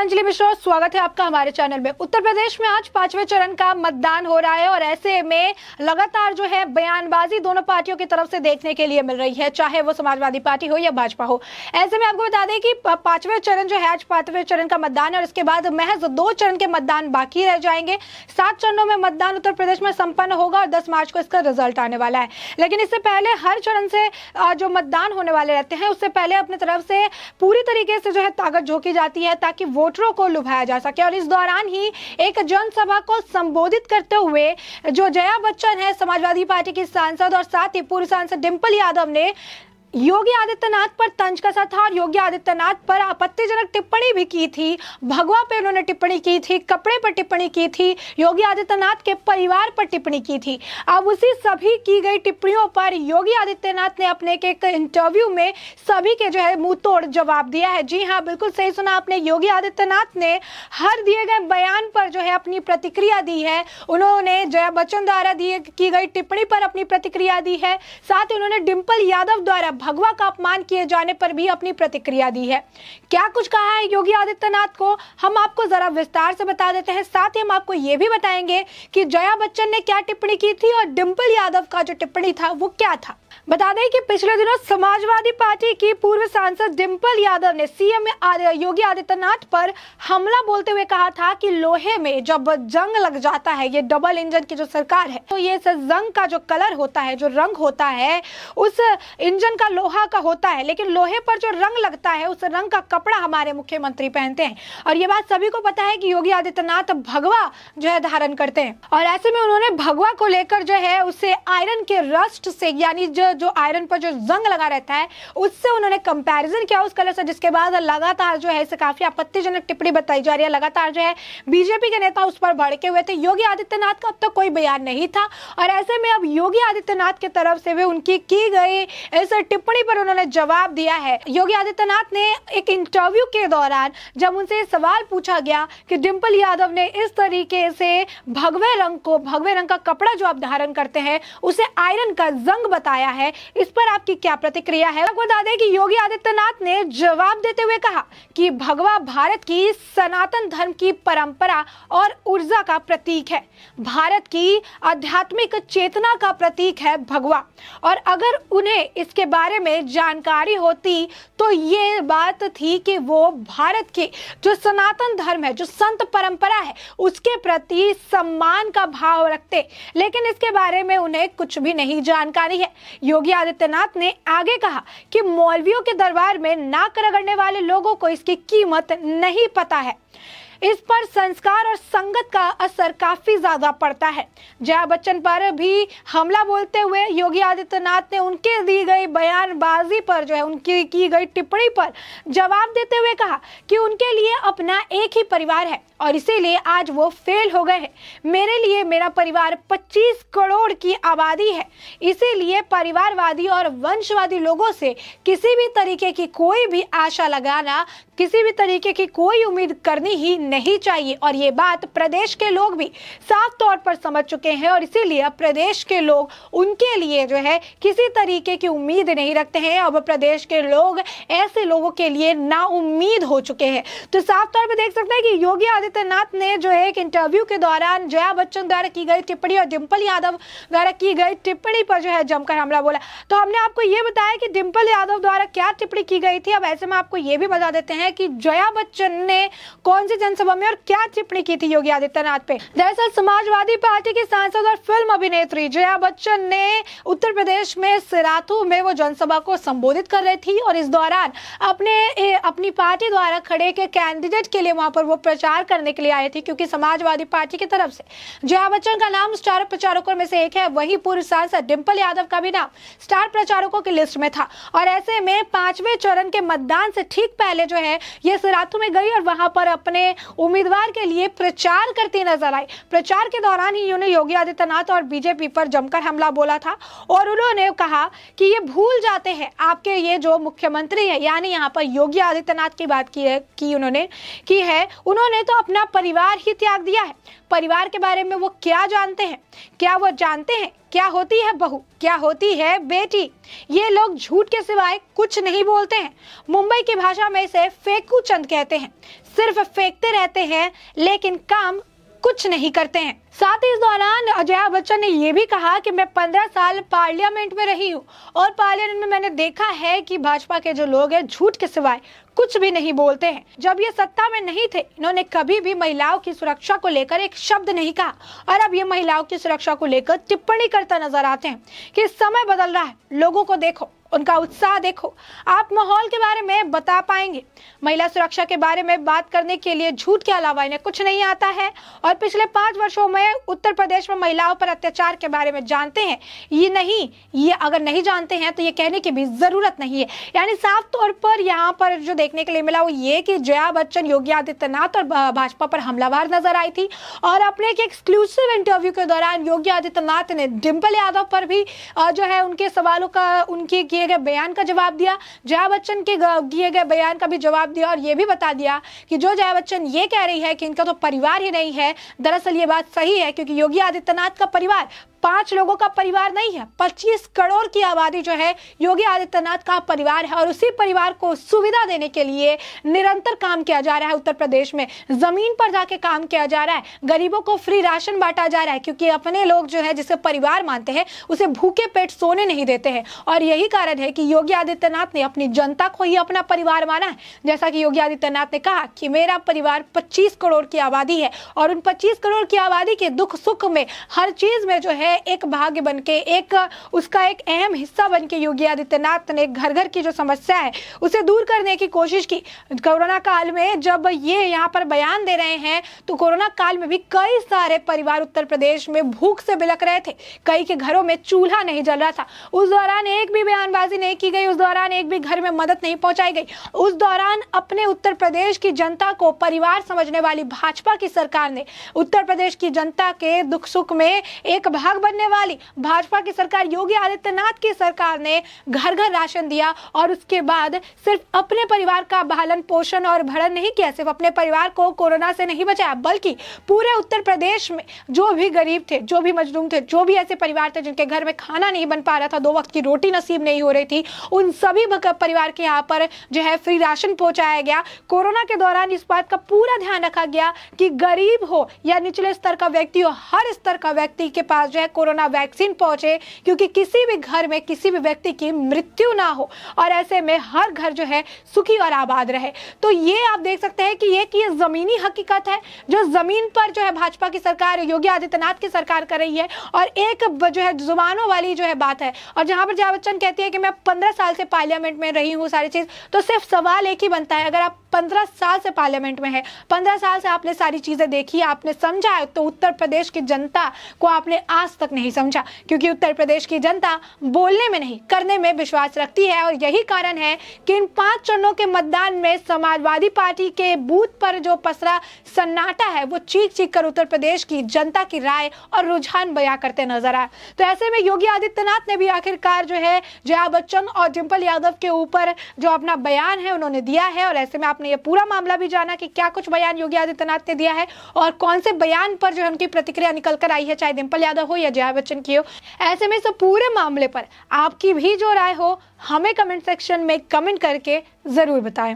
अंजलि मिश्रा स्वागत है आपका हमारे चैनल में उत्तर प्रदेश में आज पांचवें चरण का मतदान हो रहा है और ऐसे में लगातार जो है बयानबाजी दोनों पार्टियों की तरफ से देखने के लिए मिल रही है चाहे वो समाजवादी पार्टी हो या भाजपा हो ऐसे में आपको बता दें कि पांचवें चरण जो है आज पांचवें चरण का मतदान है और इसके बाद महज दो चरण के मतदान बाकी रह जाएंगे सात चरणों में मतदान उत्तर प्रदेश में संपन्न होगा और दस मार्च को इसका रिजल्ट आने वाला है लेकिन इससे पहले हर चरण से जो मतदान होने वाले रहते हैं उससे पहले अपनी तरफ से पूरी तरीके से जो है ताकत झोंकी जाती है ताकि वोट वोटरों को लुभाया जा सके और इस दौरान ही एक जनसभा को संबोधित करते हुए जो जया बच्चन है समाजवादी पार्टी की सांसद और साथ ही पूर्व सांसद डिम्पल यादव ने योगी आदित्यनाथ पर तंज कसा था और योगी आदित्यनाथ पर आपत्तिजनक टिप्पणी भी की थी भगवा पे उन्होंने टिप्पणी की थी कपड़े पर टिप्पणी की थी योगी आदित्यनाथ के परिवार पर टिप्पणी की थी अब उसी सभी की गई टिप्पणियों पर योगी आदित्यनाथ ने अपने के एक इंटरव्यू में सभी के जो है मुंह तोड़ जवाब दिया है जी हाँ बिल्कुल सही सुना आपने योगी आदित्यनाथ ने हर दिए गए बयान पर जो है अपनी प्रतिक्रिया दी है उन्होंने जया बच्चन द्वारा दिए की गई टिप्पणी पर अपनी प्रतिक्रिया दी है साथ ही उन्होंने डिम्पल यादव द्वारा भगवा का अपमान किए जाने पर भी अपनी प्रतिक्रिया दी है क्या कुछ कहा है योगी आदित्यनाथ को हम आपको जरा विस्तार से बता देते हैं साथ ही हम आपको ये भी बताएंगे कि जया बच्चन ने क्या टिप्पणी की थी और डिम्पल यादव का जो टिप्पणी था वो क्या था बता दें कि पिछले दिनों समाजवादी पार्टी की पूर्व सांसद डिम्पल यादव ने सीएम योगी आदित्यनाथ पर हमला बोलते हुए कहा था कि लोहे में जब जंग लग जाता है ये डबल इंजन की जो सरकार है तो ये जंग का जो कलर होता है जो रंग होता है उस इंजन का लोहा का होता है लेकिन लोहे पर जो रंग लगता है उस रंग का कपड़ा हमारे मुख्यमंत्री पहनते हैं और ये बात सभी को पता है कि योगी आदित्यनाथ भगवा जो है धारण करते हैं और ऐसे में उन्होंने भगवा को लेकर जो है उसे आयरन के रस्ट से यानी जो जो आयरन पर जो जंग लगा रहता है उससे उन्होंने कंपैरिजन किया उस कलर से जिसके बाद लगातार जो है इसे काफ़ी आपत्तिजनक टिप्पणी बताई जा रही है लगातार जो है बीजेपी के नेता उस पर भड़के हुए थे योगी आदित्यनाथ का अब तक तो कोई बयान नहीं था और ऐसे में अब योगी आदित्यनाथ की तरफ से भी उनकी की गई इस टिप्पणी पर उन्होंने जवाब दिया है योगी आदित्यनाथ ने एक इंटरव्यू के दौरान जब उनसे सवाल पूछा गया कि डिम्पल यादव ने इस तरीके से भगवे रंग को भगवे रंग का कपड़ा जो आप धारण करते हैं उसे आयरन का जंग बताया है है इस पर आपकी क्या प्रतिक्रिया है आपको बता दें कि योगी आदित्यनाथ ने जवाब देते हुए कहा कि भगवा भारत की सनातन धर्म की परंपरा और ऊर्जा का प्रतीक है भारत की आध्यात्मिक चेतना का प्रतीक है भगवा और अगर उन्हें इसके बारे में जानकारी होती तो ये बात थी कि वो भारत की जो सनातन धर्म है जो संत परंपरा है उसके प्रति सम्मान का भाव रखते लेकिन इसके बारे में उन्हें कुछ भी नहीं जानकारी है योगी आदित्यनाथ ने आगे कहा कि मौलवियों के दरबार में नाक रगड़ने वाले लोगों को इसकी कीमत नहीं पता है इस पर संस्कार और संगत का असर काफी ज्यादा पड़ता है जया बच्चन पर भी हमला बोलते हुए योगी आदित्यनाथ ने उनके दी गई बयानबाजी पर जो है उनकी की गई टिप्पणी पर जवाब देते हुए कहा कि उनके लिए अपना एक ही परिवार है और इसीलिए आज वो फेल हो गए हैं मेरे लिए मेरा परिवार 25 करोड़ की आबादी है इसीलिए परिवारवादी और वंशवादी लोगों से किसी भी तरीके की कोई भी आशा लगाना किसी भी तरीके की कोई उम्मीद करनी ही नहीं चाहिए और ये बात प्रदेश के लोग भी साफ तौर पर समझ चुके हैं और इसीलिए अब प्रदेश के लोग उनके लिए जो है किसी तरीके की उम्मीद नहीं रखते हैं अब प्रदेश के लोग ऐसे लोगों के लिए ना उम्मीद हो चुके हैं तो साफ तौर पर देख सकते हैं कि योगी आदित्यनाथ ने जो है एक इंटरव्यू के दौरान जया बच्चन द्वारा की गई टिप्पणी और डिम्पल यादव द्वारा की गई टिप्पणी पर जो है जमकर हमला बोला तो हमने आपको ये बताया कि डिम्पल यादव द्वारा क्या टिप्पणी की गई थी अब ऐसे में आपको ये भी बता देते हैं कि जया बच्चन ने कौन सी जनसंख्या विधानसभा में और क्या टिप्पणी की थी योगी आदित्यनाथ पे दरअसल समाजवादी पार्टी की सांसद और फिल्म अभिनेत्री जया बच्चन ने उत्तर प्रदेश में सिराथू में वो जनसभा को संबोधित कर रही थी और इस दौरान अपने ए, अपनी पार्टी द्वारा खड़े के कैंडिडेट के लिए वहां पर वो प्रचार करने के लिए आए थी क्योंकि समाजवादी पार्टी की तरफ से जया बच्चन का नाम स्टार प्रचारकों में से एक है वही पूर्व सांसद डिम्पल यादव का भी नाम स्टार प्रचारकों की लिस्ट में था और ऐसे में पांचवें चरण के मतदान से ठीक पहले जो है ये सिराथू में गई और वहां पर अपने उम्मीदवार के लिए प्रचार करती नजर आई प्रचार के दौरान ही उन्होंने योगी आदित्यनाथ और बीजेपी पर जमकर हमला बोला था और उन्होंने कहा कि ये भूल जाते हैं आपके ये जो मुख्यमंत्री है यानी यहाँ पर योगी आदित्यनाथ की बात की है कि उन्होंने की है उन्होंने तो अपना परिवार ही त्याग दिया है परिवार के बारे में वो क्या जानते हैं क्या वो जानते हैं क्या होती है बहू क्या होती है बेटी ये लोग झूठ के सिवाय कुछ नहीं बोलते हैं मुंबई की भाषा में इसे फेकू चंद कहते हैं सिर्फ फेंकते रहते हैं लेकिन काम कुछ नहीं करते हैं साथ ही इस दौरान अजया बच्चन ने यह भी कहा कि मैं पंद्रह साल पार्लियामेंट में रही हूँ और पार्लियामेंट में मैंने देखा है कि भाजपा के जो लोग हैं झूठ के सिवाय कुछ भी नहीं बोलते हैं जब ये सत्ता में नहीं थे इन्होंने कभी भी महिलाओं की सुरक्षा को लेकर एक शब्द नहीं कहा और अब ये महिलाओं की सुरक्षा को लेकर टिप्पणी करता नजर आते हैं कि समय बदल रहा है लोगों को देखो उनका उत्साह देखो आप माहौल के बारे में बता पाएंगे महिला सुरक्षा के बारे में बात करने के लिए झूठ के अलावा इन्हें कुछ नहीं आता है और पिछले पांच वर्षों में उत्तर प्रदेश में महिलाओं पर अत्याचार के बारे में जानते हैं ये नहीं ये अगर नहीं जानते हैं तो ये कहने की भी ज़रूरत नहीं है यानी साफ तौर पर यहाँ पर जो देखने के लिए मिला वो ये कि जया बच्चन योगी आदित्यनाथ और भाजपा पर हमलावार नजर आई थी और अपने एक एक्सक्लूसिव इंटरव्यू के दौरान योगी आदित्यनाथ ने डिम्पल यादव पर भी जो है उनके सवालों का उनकी दिए गए बयान का जवाब दिया जया बच्चन के दिए गए बयान का भी जवाब दिया और ये भी बता दिया कि जो जया बच्चन ये कह रही है कि इनका तो परिवार ही नहीं है दरअसल ये बात सही है क्योंकि योगी आदित्यनाथ का परिवार पांच लोगों का परिवार नहीं है पच्चीस करोड़ की आबादी जो है योगी आदित्यनाथ का परिवार है और उसी परिवार को सुविधा देने के लिए निरंतर काम किया जा रहा है उत्तर प्रदेश में जमीन पर जाके काम किया जा रहा है गरीबों को फ्री राशन बांटा जा रहा है क्योंकि अपने लोग जो है जिसे परिवार मानते हैं उसे भूखे पेट सोने नहीं देते हैं और यही कारण है कि योगी आदित्यनाथ ने अपनी जनता को ही अपना परिवार माना है जैसा कि योगी आदित्यनाथ ने कहा कि मेरा परिवार 25 करोड़ की आबादी है और उन 25 करोड़ की आबादी के दुख सुख में हर चीज में जो है है एक भाग बन के एक उसका एक अहम हिस्सा बन के योगी आदित्यनाथ ने घर घर की जो समस्या है उसे दूर करने की कोशिश की कोरोना काल में जब ये यहाँ पर बयान दे रहे हैं तो कोरोना काल में भी कई सारे परिवार उत्तर प्रदेश में भूख से बिलक रहे थे कई के घरों में चूल्हा नहीं जल रहा था उस दौरान एक भी बयानबाजी नहीं की गई उस दौरान एक भी घर में मदद नहीं पहुंचाई गई उस दौरान अपने उत्तर प्रदेश की जनता को परिवार समझने वाली भाजपा की सरकार ने उत्तर प्रदेश की जनता के दुख सुख में एक भाग बनने वाली भाजपा की सरकार योगी आदित्यनाथ की सरकार ने घर घर राशन दिया और उसके बाद सिर्फ अपने परिवार का बालन पोषण और भरण नहीं किया सिर्फ अपने परिवार को कोरोना से नहीं बचाया बल्कि पूरे उत्तर प्रदेश में जो भी गरीब थे जो भी मजलूम थे जो भी ऐसे परिवार थे जिनके घर में खाना नहीं बन पा रहा था दो वक्त की रोटी नसीब नहीं हो रही थी उन सभी परिवार के यहाँ पर जो है फ्री राशन पहुंचाया गया कोरोना के दौरान इस बात का पूरा ध्यान रखा गया कि गरीब हो या निचले स्तर का व्यक्ति हो हर स्तर का व्यक्ति के पास जो है तक कोरोना वैक्सीन पहुंचे क्योंकि किसी भी घर में किसी भी व्यक्ति की मृत्यु ना हो और ऐसे में हर घर जो है सुखी और आबाद रहे तो ये आप देख सकते हैं कि ये कि ये ज़मीनी हकीकत है जो ज़मीन पर जो है भाजपा की सरकार योगी आदित्यनाथ की सरकार कर रही है और एक जो है जुबानों वाली जो है बात है और जहां पर जया बच्चन कहती है कि मैं पंद्रह साल से पार्लियामेंट में रही हूँ सारी चीज़ तो सिर्फ सवाल एक ही बनता है अगर आप पंद्रह साल से पार्लियामेंट में है पंद्रह साल से आपने सारी चीज़ें देखी आपने समझा तो उत्तर प्रदेश की जनता को आपने आज तक नहीं समझा क्योंकि उत्तर प्रदेश की जनता बोलने में नहीं करने में विश्वास रखती है और यही कारण है कि इन पांच चरणों के मतदान में समाजवादी पार्टी के बूथ पर जो पसरा सन्नाटा है वो चीख चीख कर उत्तर प्रदेश की जनता की राय और रुझान बया करते नजर आए तो ऐसे में योगी आदित्यनाथ ने भी आखिरकार जो है जया बच्चन और डिम्पल यादव के ऊपर जो अपना बयान है उन्होंने दिया है और ऐसे में आपने ये पूरा मामला भी जाना कि क्या कुछ बयान योगी आदित्यनाथ ने दिया है और कौन से बयान पर जो है उनकी प्रतिक्रिया निकल कर आई है चाहे डिम्पल यादव हो या या जया बच्चन की हो ऐसे में सब पूरे मामले पर आपकी भी जो राय हो हमें कमेंट सेक्शन में कमेंट करके ज़रूर बताएं